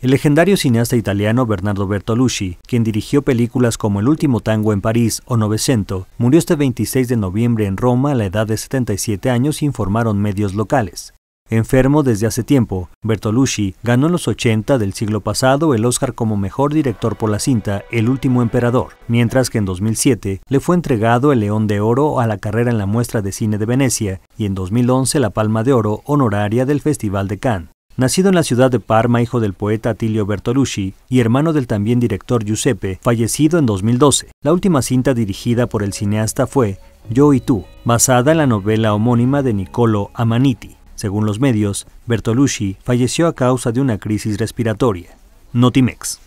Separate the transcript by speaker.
Speaker 1: El legendario cineasta italiano Bernardo Bertolucci, quien dirigió películas como El último tango en París o Novecento, murió este 26 de noviembre en Roma a la edad de 77 años, informaron medios locales. Enfermo desde hace tiempo, Bertolucci ganó en los 80 del siglo pasado el Oscar como mejor director por la cinta El último emperador, mientras que en 2007 le fue entregado el León de Oro a la carrera en la muestra de cine de Venecia y en 2011 la Palma de Oro honoraria del Festival de Cannes. Nacido en la ciudad de Parma, hijo del poeta Atilio Bertolucci y hermano del también director Giuseppe, fallecido en 2012. La última cinta dirigida por el cineasta fue Yo y tú, basada en la novela homónima de Niccolo Amaniti. Según los medios, Bertolucci falleció a causa de una crisis respiratoria. Notimex.